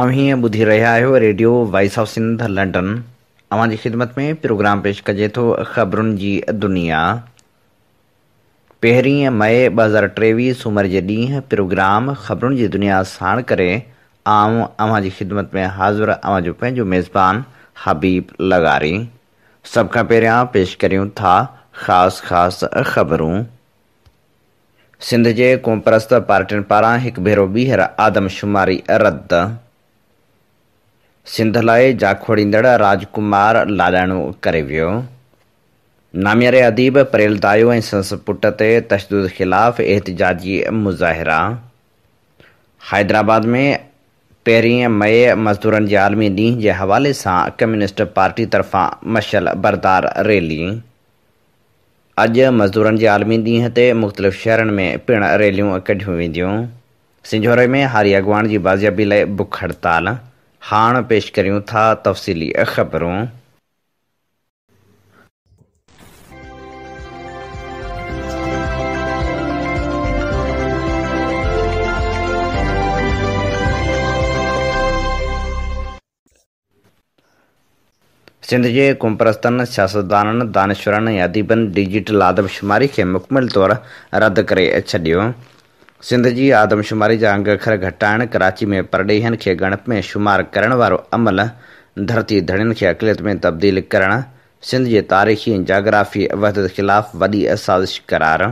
आऊं हीअं ॿुधी रहिया आहियो radio voice of Sindh London अव्हां जी ख़िदमत में प्रोग्राम पेश कजे थो ख़बरुनि जी दुनिया पहिरीं मई ॿ हज़ार टेवीह सूमर जे ॾींहुं प्रोग्राम ख़बरुनि जी दुनिया साण करे ऐं अव्हां जी ख़िदमत में हाज़ुरु अवां जो पंहिंजो मेज़बान हबीबु लॻारी सभु खां पहिरियां पेश कयूं था ख़ासि ख़ासि ख़बरूं सिंध जे क़ौम पार्टियुनि पारां हिकु भेरो ॿीहर आदमशुमारी सिंधलय जाखोड़ींदड़ राजकुमार लालणु करे नामियारे अदीब परेलदायो ऐं संसद पुट ते तशदुद ख़िलाफ़ एहतजाजी मुजाहरा हैदराबाद में पहिरीं मई मजदूर के आलमी ॾींहं के हवाले से कम्युनिस्ट पार्टी तरफा मशल बरदार रैली अज मजदूर के आलमी ॾींहं ते मुख़्तलिफ़ शहर में पिण रैलियूं कढियूं वेंदियूं सिंझोरे में हारी अॻवान की बाज़ियाबी लुख हड़ताल हाण पेश करियूं था तफ़सीली ख़बरूं सिंध जे कुमप्रस्तनि सियासतदाननि दानश्वरनि ادیبن ڈیجیٹل डिजिटल आदमशुमारी खे مکمل طور رد करे छॾियो सिंध जी आदमशुमारी जा अंग अखर घटाइण कराची में परडेहन के गणप में शुमार करण वारो अमल धरती धड़ियुनि के अक़लियत में तब्दील कर सिंध जे तारीख़ी जाग्राफ़ी वहद खिलाफ़ वॾी साज़िश करार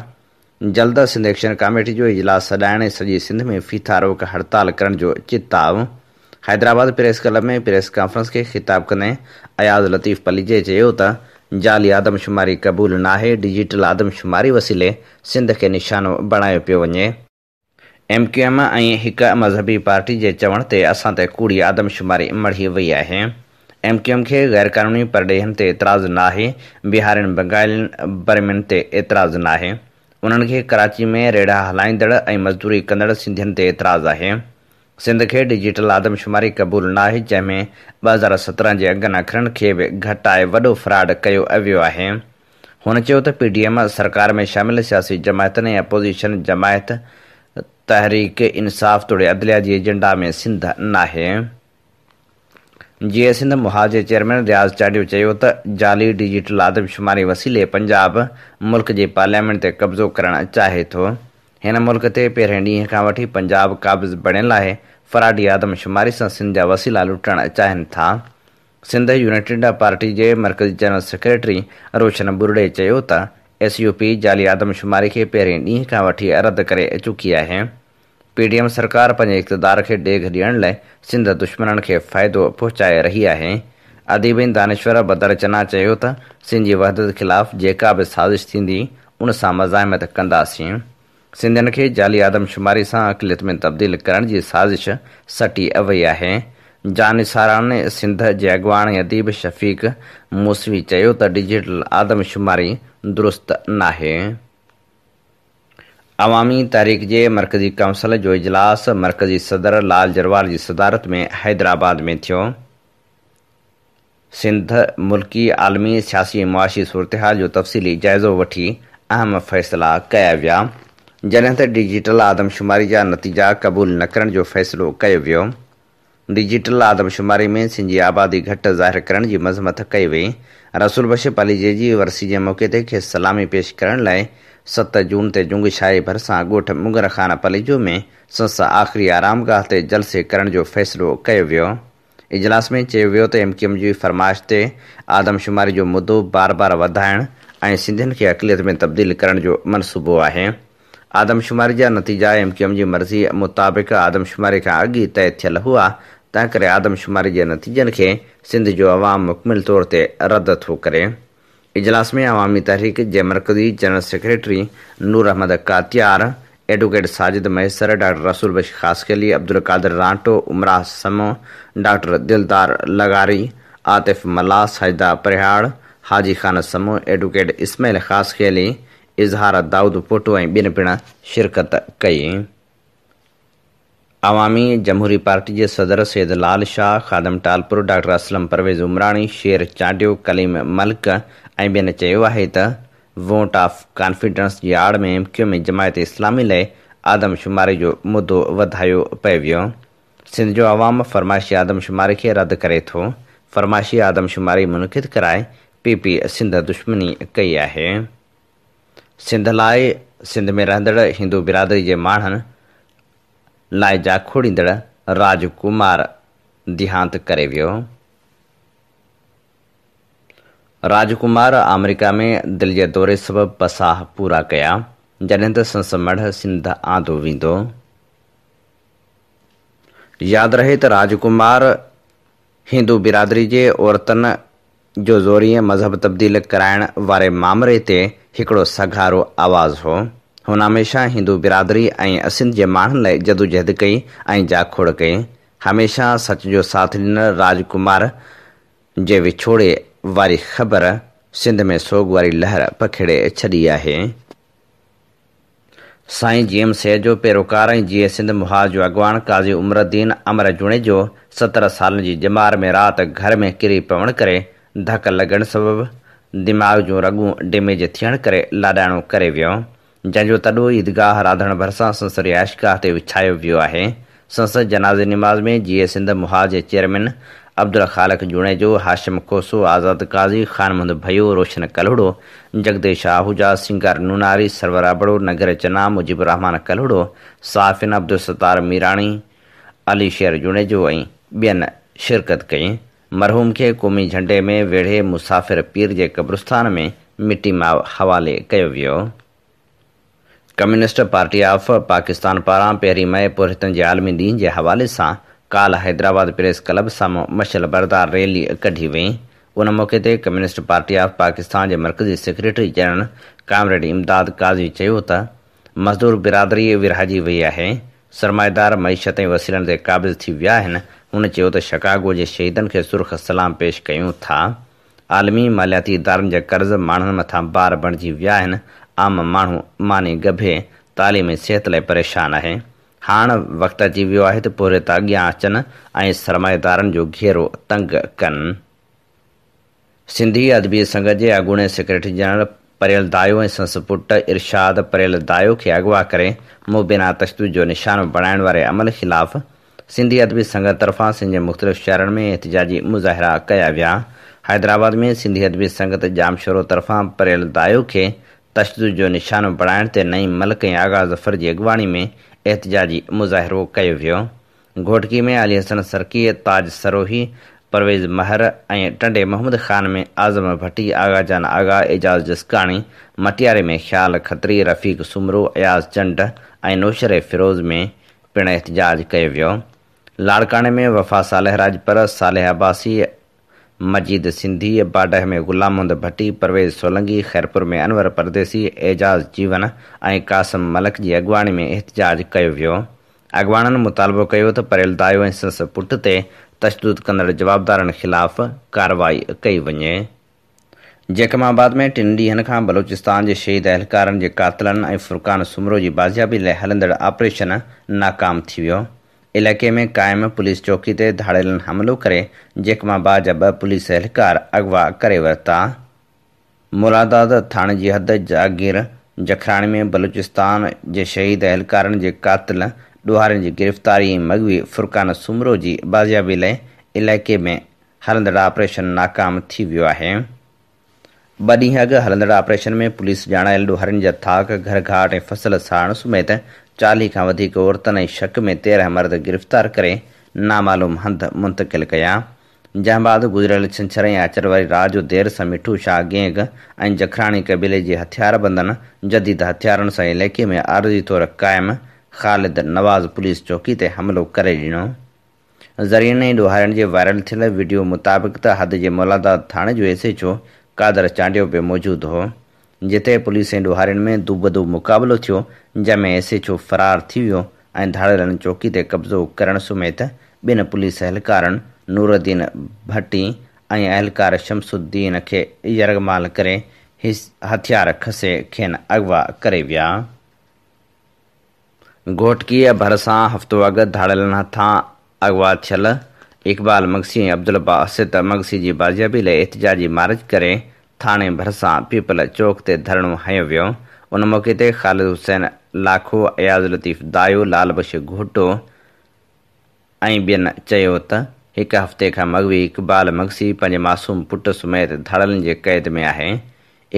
जल्द सिंध एक्शन कमेटी जो इजलास सॾाइण सजी सॼी सिंध में फीथा रोक हड़ताल करण जो चिताव हैदराबाद प्रेस क्लब में प्रेस कॉन्फ्रेंस के ख़िताब कंदे अयाज़ लतीफ़ पलीजे चयो त जाली आदमशुमारी क़बूल नाहे डिजिटल आदमशुमारी वसीले सिंध खे निशानो बणायो पियो वञे एम क्यू एम ऐं हिक मज़हबी पार्टी जे चवण ते असां ते कूड़ी आदमशुमारी मढ़ी वई आहे एम क्यू एम खे गैरकानूनी परडेहनि ते एतिराज़ु न आहे बिहारनि बंगाल बर्मिन ते एतिराज़ु न आहे उन्हनि खे कराची में रेड़ा हलाईंदड़ ऐं मज़दूरी कंदड़ सिंधियुनि ते एतिराज़ु आहे सिंध खे डिजिटल आदमशुमारी क़बूलु न आहे जंहिं में ॿ हज़ार सत्रहं जे अंगनि अखरनि खे बि घटाए वॾो फ्रॉड कयो वियो आहे हुन चयो त पी सरकार में शामिल सियासी जमायतनि ऐं अपोज़िशन जमायत तहरीक इंसाफ़ तोड़े अदलिया जी एजेंडा में सिंध नाहे जीअं सिंध मुहाज़ जे चेयरमैन रियाज़ चाडियो चयो त ज़ाली डिजिटल आदमशुमारी वसीले पंजाब मुल्क जे पार्लियामेंट ते कब्ज़ो करणु चाहे थो हिन मुल्क ते पहिरें ॾींहं खां वठी पंजाब क़ाबिज़ बणियल आहे फराडी आदमशुमारी सां सिंध जा वसीला लुटणु चाहिनि था सिंध यूनाइटेड पार्टी जे मर्कज़ी जनरल सेक्रेटरी रोशन बुरड़े चयो त एस यू पी ज़ाली आदमशुमारी खे पहिरियों ॾींहुं खां वठी रद्द करे चुकी आहे पी डी एम सरकार पंहिंजे इक़्तदार खे ॾेख ॾियण लाइ सिंध दुश्मन खे फ़ाइदो पहुचाए रही आहे अदीबी दानेश्वर बद्रचना चयो त सिंधी वहद ख़िलाफ़ु जेका बि साज़िश थींदी उनसां मज़ाहमत कंदासीं सिंधियुनि खे ज़ाली आदमशुमारी सां अकलियत में तब्दील करण जी साज़िश सटी अ वई आहे जानिसारानि सिंध जे अॻुवाणी अदीब शफ़ीक मूसवी चयो त डिजीटल आदमशुमारी दुरुस्त ना अवामी तारीख़ जे मरकजी काउंसिल जो इजलास मर्कज़ी सदर लाल जरवाल की सदारत में हैदराबाद में थो सिंध मुल्की आलमी सियासी मुआशी सूरत हाल जो तफ़सीली जायज़ो वी अहम फ़ैसला क्या व्या जॾहिं त डिजिटल आदमशुमारी जहा नतीजा क़बूल न करण जो फैसलो किया वो डिजिटल आदमशुमारी में सिंधी आबादी घट ज़ाहिर करण जी कई वही रसूल बश पालीजे जी वरसी के मौक़े ते खेसि सलामी पेश कर सत जून ते जुंग शाही भरसा गोठ मुगर खान पलीजो में सस आख़िरी आरामगाह ते जलसे करण जो फैसलो कयो वियो इजलास में तो एम त एम जी फरमाइश से आदमशुमारी जो बार बार वधाइण ऐं सिंधियुनि के अक़लियत में तब्दील करण जो मनसूबो है आदमशुमारी ಆದಮ್ಶುಮಾರಿಯ ನತೀಜಾ ಎಂ ಕ್ಯಂಜಿ मर्जी मुताबिक़ आदमशुमारी खां अॻु तय थियल हुआ तर आदमशुमारी के नतीजन के सिंध जो आवाम मुकमिल तौर ते रद्द थो करें इजलास में अवामी तहरीक जे मरकज़ी general secretary Noor Ahmed Katiyar advocate Sajid Maisar doctor Rasool Bux खासकली Abdul Kader रांटो उमराह समो डॉक्टर दिलदार लगारी आतिफ मलास हजदा परिहाड़ हाजी खान समो एडवोकेट इस्माइल खासकली इजहार दाऊद पोटो ऐं ॿियनि पिणु शिरकत कई अवामी जमहूरी पार्टी के सदर सैद लाल शाह खादम टालपुर डॉक्टर असलम परवेज़ उमरानी शेर चांडियो कलीम मलिक ऐं है वोट ऑफ कॉन्फिडेंस की आड़ में एमक्यू में जमायत इस्लामी लाइ आदमशुमारी जो मुदो वधायो पियो वियो सिंध जो अवाम फरमाइशी आदमशुमारी खे रद्द करे तो फरमाइशी आदमशुमारी मुनक़िद कराए पीपी सिंध दुश्मनी कई है सिंध लाइ सिंध में रहंदड़ हिंदू बिरादरी जे माण्हुनि लाइ जाखोड़ींदड़ राजकुमार देहांत करे वियो राजकुमार अमेरिका में दिल जे दौरे सबबि पसाह पूरा कया जॾहिं त संस मढ़ सिंध आंदो वेंदो यादि रहे त राजकुमार हिंदू बिरादरी जे औरतनि जो जोरिए मज़हब तब्दील कराइण वारे मामले ते हिकिड़ो सघारो आवाज़ हो हुन हमेशह हिंदू बिरादरी ऐं सिंध जे माण्हुनि लाइ जदोजहद कई ऐं जाखोड़ कई हमेशा सच जो साथ ॾिनल राजकुमार जे विछोड़े वारी ख़बर सिंध में सोग वारी लहर पखिड़े छॾी आहे साईं जी एम से जो पैरोकार ऐं जीअं सिंध मुहाज जो अॻवान काज़ी उमरुद्दीन अमर जुणे जो सत्रहं सालनि जी जमार में राति घर में किरी पवण करे धक लॻण सबबु दिमाग़ जूं रगूं डेमेज थियण करे लाॾाइणो करे वियो जंहिंजो तॾो ईदगाह राधण भरिसां संसदु याशिगाह ते विछायो वियो आहे संसदु जनाज़ निमाज़ में जीए सिंध मुहाज़ जे चेयरमैन अब्दुल ख़ालक जूणे जो हाशिम खोसु आज़ाद काज़ी ख़ानमंद भयो रोशन कलहड़ो जगदेश आहूजा सिंगर नूनारी सरवराबड़ो नगर चना मुजिब रहमान कलहड़ो साफ़िन अब्दुल सतार मीराणी अली शेर जूणे जो ऐं ॿियनि शिरकत कई मरहूम के क़ौमी झंडे में वेढ़े मुसाफ़िर पीर के कब्रस्तान में मिट्टी मां हवाले वो कम्युनिस्ट पार्टी ऑफ पाकिस्तान पारा पहिरीं मई पुरहितनि के आलमी ॾींहं के हवाले से कल हैदराबाद प्रेस क्लब सामू मशल बरदार रैली कढी वही उन मौक़े ते कम्युनिस्ट पार्टी ऑफ पाकिस्तान के मर्कज़ी सेक्रेटरी जनरल कामरेड इमदाद काज़ी त मज़दूर बिरादरी विरहाइजी वही है सरमाएदार मीशतें वसील के क़ाबिज़ थी विया आहिनि शिकागो के शहीद के सुर्ख सलाम पेश क्यों था आलमी मालियाती इदार कर्ज़ मान मथा बार बणिजी विया आम माण्हू मानी गभे तालीम सेहत लाई परेशान है हाँ वक्त अची वो है त पोइ त अॻियां अचनि जो घेरो तंग कनि सिंधी अदबी संघ के अॻूणे सेक्रेटरी जनरल दायो ए संसपुट इरशाद दायो के अगवा करें मुबिना तश्तु जो निशान बणाइण वारे अमल ख़िलाफ़ सिंधी अदबी संगत तरफा सिंध जे मुख़्तलिफ़ शहरनि में एहतिजाजी मुज़ाहिरा कया विया हैदराबाद में सिंधी अदबी संगत जाम शोरो परेल दायो खे तशदु जो निशानो बणाइण ते नई मलक ऐं आगा ज़फ़र जी अगवाणी में एहतिजाजी मुज़ाहिरो कयो वियो घोटकी में अली हसन सरकी ताज सरोही परवेज़ महर ए टंडे मोहम्मद ख़ान में आज़म भट्टी आगा जान आगा एजाज़ जसकाणी मटियारे में ख़्याल खत्री रफ़ीक सुमरू अयाज़ चंड ऐं नौशर फिरोज़ में पिण एहतजाज किया वियो लाड़काणे में वफ़ा सालह पर सालह अब्बासी मजीद सिंधी बाडह में गुलाम मोहम्मद भट्टी परवेज़ सोलंगी ख़ैरपुर में अनवर परदेसी एजाज़ जीवन ए कासम मलक की अगुवाणी में एहतजाज किया वियो अॻवाणनि मुतालबो किया तो परेल दायो ऐं संस पुट ते तशदद कंदड़ जवाबदार ख़िलाफ़ कार्रवाई कई वे जैकमाबाद में टिन ॾींहनि का बलूचिस्तान के शहीद अहलकार के कतल ऐं फुरकान सुमरों की बाज़ियाबी लाइ हलदड़ ऑपरेशन नाकाम थी में कायम पुलिस चौकी से धाड़ियल हमलों कर जैकमाबाद ज पुलिस एहलकार अगवा कर वरता मुरादाद थान की हद जागीर जखराणी में बलूचिस्तान के शहीद अहलकार के कतल ॾुहारनि की गिरफ़्तारी मगवी फुर्कान सुमरो जी बाज़ियाबी लाइ इलाइक़े में हलंदड़ ऑपरेशन नाकाम थी वियो आहे ॿ ॾींहं हलंदड़ ऑपरेशन में पुलिस ॼाणायल ॾुहारनि जा थाक घर घाट ऐं फसल साण समेत चाली का वधीक शक में तेरह मर्द गिरफ़्तार करे नामालूम हंधि मुंतकिल कया जंहिं बाद गुज़िरियल छंछर ऐं अचण वारी राति जो देरि सां मिठू शाह गेंग ऐं जखराणी कबीले जे हथियार जदीद हथियारों से इलाके में आर्जी तौर कायम ख़ालिद नवाज़ पुलिस चौकी ते हमिलो करे ॾिनो ज़रीने ॾोहाइण जे वायरल थियल वीडियो मुताबिक़ त हद जे मोलादात थाने जो एसएचओ कादर चांडियो पियो मौजूद हो जिते पुलिस ऐं में दूबदू मुक़ाबिलो थियो जंहिंमें एसएचओ फ़रार थी वियो ऐं धाड़ेलनि चौकी ते कब्ज़ो करण समेत ॿिनि पुलिस एहलकारनि नूरुद्दीन भट्टी ऐं अहलकार शमसुद्दीन खे यरगमाल करे हथियार खसे खेन अगवा करे विया घोटकी भरसा हफ्तो हफ्तवागत धाड़ल था अगवा छल इकबाल मगसी अब्दुल बासित मगसी की बाजियाबी लाइ एहतजाजी मार्च करे थाणे भरिसां पीपल चौक से धरणो हयो वियो उन मौक़े ते ख़ालिद हुसैन लाखो अयाज़ लतीफ़ दायो लाल बश घोटो ऐं ॿियनि चयो त हिकु हफ़्ते का मगवी इकबाल मगसी पंहिंजे मासूम पुट समेत धड़लनि के क़ैद में है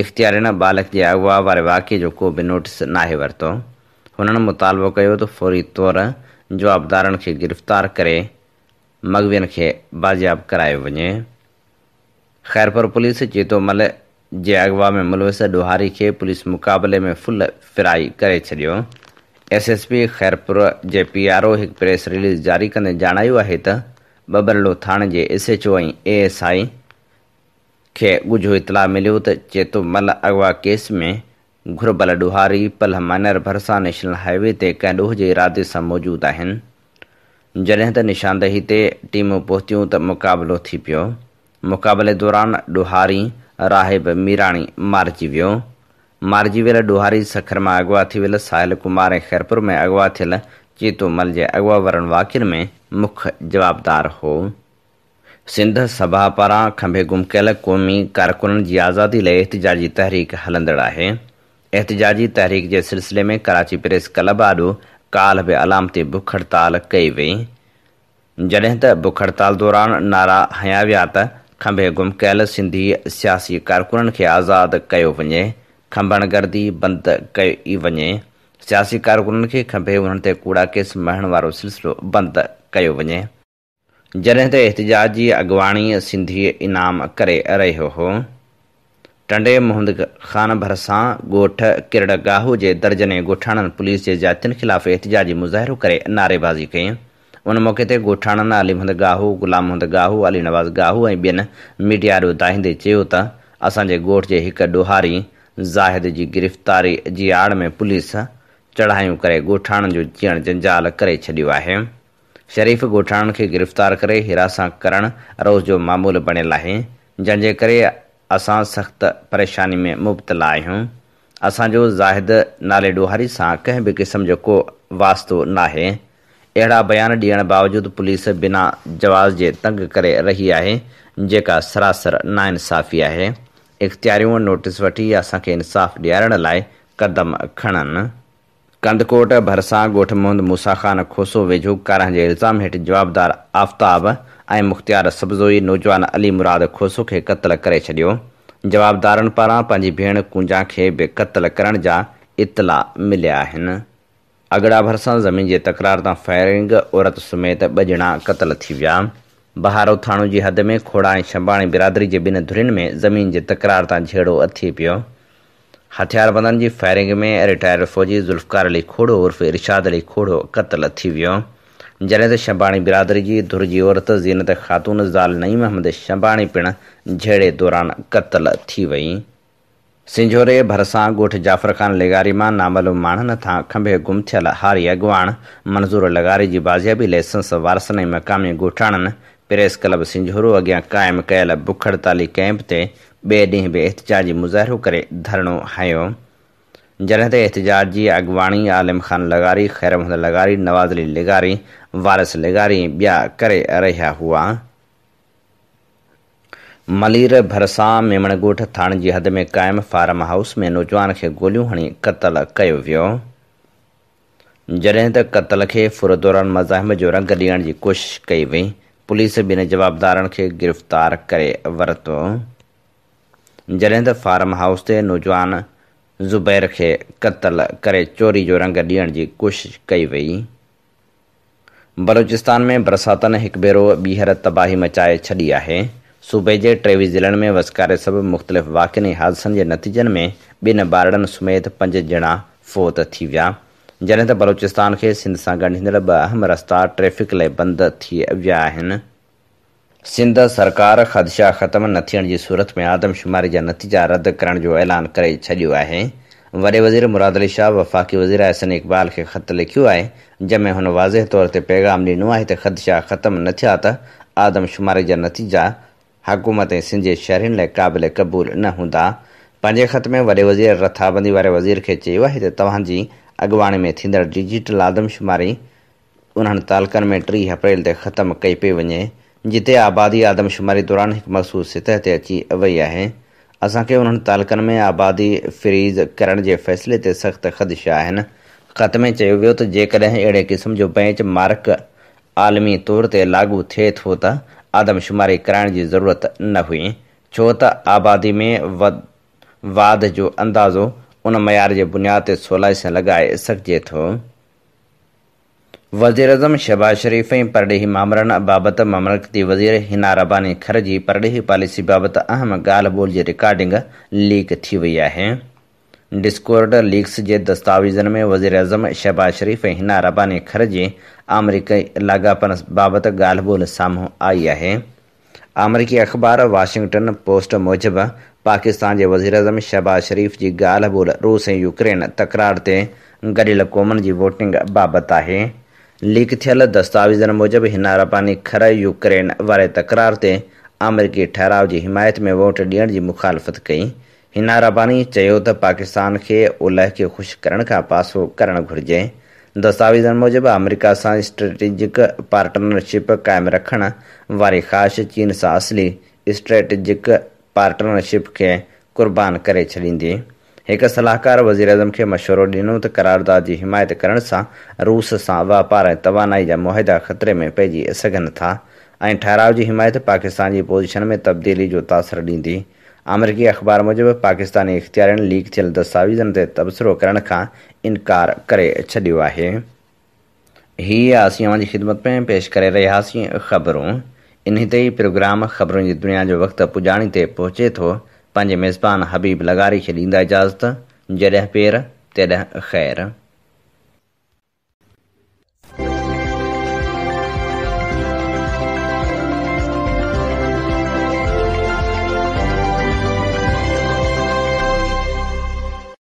इख्तियार बालक के अगवा वारे वाक़िए को बि नोटिस ना वरितो उन्होंने मुतालबो किया त तो फौरी तौर जवाबदारनि खे गिरफ़्तार करे मगवियुनि खे बाजियाब करायो वञे ख़ैरपुर पुलिस चेतोमल जे अगवा में मुलविस ॾोहारी खे पुलिस मुक़ाबले में फुल फिराई कर छॾियो एस एस पी ख़ैरपुर जे पी आर ओ हिकु प्रेस रिलीज़ जारी कंदे ॼाणायो आहे बबरलो थाणे के S H O A S I खे ॻुझो इतलाह मिलियो त चेतोमल अगवा केस में घुर्बल ॾुहारी पल मनर भरिसां नेशनल हाईवे ते कंडोह जे इरादे सां मौजूदु आहिनि जॾहिं त निशानदेही ते टीमूं पहुतियूं त मुक़ाबिलो थी पियो मुक़ाबले दौरान ॾुहारी राहिब मीराणी मारिजी वियो मारिजी वियल ॾुहारी सखर मां अॻुवा थी वियल साहिल कुमार ऐं ख़ैरपुर में अॻुवा थियलु चेतूमल जे अॻु वरण वाकिअ में मुख्य जवाबदार हो सिंध सभा पारां खंभे गुम कयलु क़ौमी कारकुननि जी आज़ादी लाइ एतिजाजी तहरीक हलंदड़ु आहे एहतजाजी तहरीक जे सिलसिले में कराची प्रेस क्लब आॾो काल्ह बि अलामती बुख हड़ताल कई वई जॾहिं त बुख हड़ताल दौरान नारा हया विया त खंभे गुम कयल सिंधी सियासी कारकुननि खे आज़ादु कयो वञे खंभण गर्दी बंदि कई वञे सियासी कारकुननि खे खंभे हुननि ते कूड़ा केस महण वारो सिलसिलो बंदि कयो वञे जॾहिं त एतिजाज जी अॻुवाणी सिंधी इनाम करे रहियो हो टंडे मोहम्मद ख़ान भरसा ॻोठु किरड़ गाहू जे दर्जने ऐं ॻोठाणनि पुलिस जे जातियुनि ख़िलाफ़ एतिजाज मुज़ाहिरो करे नारेबाज़ी कई उन मौक़े ते ॻोठाणनि अली मोहम्मद गाहू गुलाम मोहम्मद गाहू अली नवाज़ गाहू ऐं ॿियनि मीडिया जो दाईंदे चयो त असांजे ॻोठ जे हिकु ॾोहारी ज़ाहिद जी गिरफ़्तारी जी आड़ में पुलिस चढ़ायूं करे ॻोठाणनि जो जीअण जंजाल करे छॾियो आहे शरीफ़ ॻोठाणनि खे गिरफ़्तार करे हिरासा करणु रोज़ जो मामूल बणियलु आहे जंहिंजे करे असां सख्त परेशानी में मुबतला आहियूं असो ज़ाहिद नाले डोहारी से कें भी क़िस्म जो को वास्तो ना अड़ा बयान दियण बावजूद पुलिस बिना जवाज़ के तंग कर रही है जहाँ सरासर नाइंसाफ़ी है इख्तियारियों नोटिस वी असांखे इंसाफ़ ॾियारण लाइ क़दम खणनि कंदकोट भरिसां ॻोठमुंद ख़ान खोसो वेझो कारण जे इल्ज़ाम हेठि जवाबदार आफ़्ताब ऐं मुख़्तियार सब्ज़ो नौजवान अली मुराद खोसो खे क़तल करे छॾियो जवाबदारनि पारां पंहिंजी भेण कुंजा खे बि क़तल करण जा इतला मिलिया आहिनि अगड़ा भरिसां ज़मीन जे तकरार तां फ़ायरिंग औरत समेत ॿ ॼणा क़तल थी विया बहारो थाणो जी हद में खोड़ा ऐं शंबाणी बिरादरी जे ॿिनि धुरियुनि में ज़मीन जे तकरार तां झेड़ो अथी पियो हथियारबंदनि जी फ़ायरिंग में रिटायर फ़ौजी ज़ुल्फकार अली खोड़ो उर्फ इरशाद अली खोड़ो क़त्लु थी वियो जॾहिं त शंबानी बिरादरी जी धुर जी औरत ज़ीनत ख़ातून ज़ाल नईम अहमद शंबाणी पिणु जहिड़े दौरान क़त्लु थी वई सिंझोरे भरिसां ॻोठु जाफ़रखान लेघारी मां नामलुम माण्हुनि खां खंभे गुम थियल हारी अॻवान मंज़ूर लगारी जी बाज़बी लाइसेंस वारसनि ऐं मक़ामी ॻोठाणनि प्रेस क्लब सिंझोरो अॻियां क़ाइमु कयल बुखड़ ताली कैम्प ते बे ॾींहं बि एहतजाजी मुज़ाहिरो करे धरणो हयो जरहत एहतजाज जी अॻुवाणी आलिम ख़ान लगारी ख़ैर मोहम्मद लगारी नवाज़ अली लिगारी वारिस लिगारी ॿिया करे रहा हुआ मलिर भरसा मेमण ॻोठ थाणे जी हद में कायम फार्म हाउस में नौजवान खे गोलियूं हणी कत्ल कयो वियो जॾहिं त क़तल खे फुर दौरान मज़ाहिम जो रंग ॾियण जी कोशिशि कई वई पुलिस ॿिनि जवाबदार गिरफ़्तार करे वरितो जॾहिं त फार्म हाउस से नौजवान ज़ुबैर के कत्ल कर चोरी जो रंग दियण की कोशिश कई वही बलूचिस्तान में बरसात एक भेरो बीहर तबाही मचाए छी है सूबे के टेवी जिले में वसकारे सब मुख़्तलिफ़ वाक़िनी हादसों के नतीजन में बिन बार समेत पंज जणा फोत थी व्या जॾहिं त बलूचिस्तान के सिंध से ॻंढींदड़ अहम रस्ता ट्रैफ़िक लाइ बंद थी सिंध सरकार ख़दशा ख़त्म न थियण जी सूरत में आदमशुमारी जा नतीजा रद्द करण जो ऐलान करे छॾियो आहे वॾे वज़ीर मुराद अली शाह वफ़ाक़ी वज़ीर अहसन इक़बाल खे ख़त लिखियो आहे जंहिंमें हुन वाज़े तौर ते पैगाम ॾिनो आहे त ख़दशा ख़त्म न थिया त आदमशुमारी जा नतीजा हुकूमत ऐं सिंध जे शहरनि लाइ क़ाबिल क़बूल न हूंदा पंहिंजे ख़त में वॾे वज़ीर रथाबंदी वारे वज़ीर खे चयो आहे त तव्हांजी अॻुवाणी में थींदड़ डिजिटल आदमशुमारी उन्हनि तालकनि में टीह अप्रैल ते ख़तमु कई पई वञे जिते आबादी आदमशुमारी दौरान हिकु मखसूस सतह ते अची वई आहे असांखे उन्हनि तालकनि में आबादी फ्रीज करण जे फ़ैसिले ते सख़्तु ख़दश आहिनि ख़त में चयो वियो त जेकॾहिं अहिड़े क़िस्म जो बैंच मार्क आलमी तौर ते लागू थिए थो त आदमशुमारी कराइण जी ज़रूरत न हुई छो त आबादी में वाध जो अंदाज़ो उन मयार जे बुनियाद ते सवलाई सां लॻाए सघिजे थो ವಜೀರ್ ಅಜಂ ಶಬಾಜ್ ಶರೀಫೈ ಪರ್ಡೆಹಿ ಮಾಮರಣ ಬಾಬತ ಮಮಲಕತಿ ವಜೀರ್ हिना रबानी खर की परडेही पॉलिसी बाबत अहम ॻाल्हि ॿोल जी रिकॉर्डिंग लीक थी वई आहे डिस्कॉर्ड लीक्स जे दस्तावेज़नि में वज़ीर अज़म शहबाज़ शरीफ़ हिना रबानी खरजी अमरीकी लाॻापन बाबति ॻाल्हि ॿोल सामू आई है अमरीकी अख़बार वॉशिंगटन पोस्ट मूजिबि पाकिस्तान के वज़ीर अज़म शहबाज़ शरीफ़ की ॻाल्हि ॿोल रूस ऐं यूक्रेन तकरार ते गॾियल क़ौमनि जी वोटिंग बाबत है ಲಿಖಿತ್ಯಲ दस्तावेजन मुजब हिनारा पानी खरा यूक्रेन वारे तकरार से अमेरिकी ठहराव की हिमायत में वोट ॾियण की मुखालफ़त कई हिनारा पानी चयो त पाकिस्तान खे उलह के खुश करण खां पासो करणु घुरिजे दस्तावेज़नि मूजिबि अमेरिका सां स्ट्रेटेजिक पार्टनरशिप क़ाइमु रखण वारी ख़्वाहिश चीन से असली स्ट्रेटेजिक पार्टनरशिप खे क़ुर्बान करे छॾींदी एक सलाहकार वज़ीर अज़म खे मशवरो ॾिनो त करारदाद जी हिमायत करण सां रूस से व्यापार तवानाई जा मुहिदा ख़तरे में पइजी सघनि था ऐं की हिमायत पाकिस्तान की पोजिशन में तब्दीली जो तासर ॾींदी अमरीकी अख़बार मूजिबि पाकिस्तानी इख्तियार लीक थियल दस्तावेज़नि ते तबसरो करण खां इनकार करे छॾियो है हीअ असीं ख़िदमत में पेश कर रहियासीं खबरों इन्ही ते प्रोग्राम खबरों की दुनिया जो वक्त पुॼाणी ते तो पंहिंजे मेज़बान हबीब लगारी छॾींदा इजाज़त जॾहिं पेर तॾहिं ख़ैरु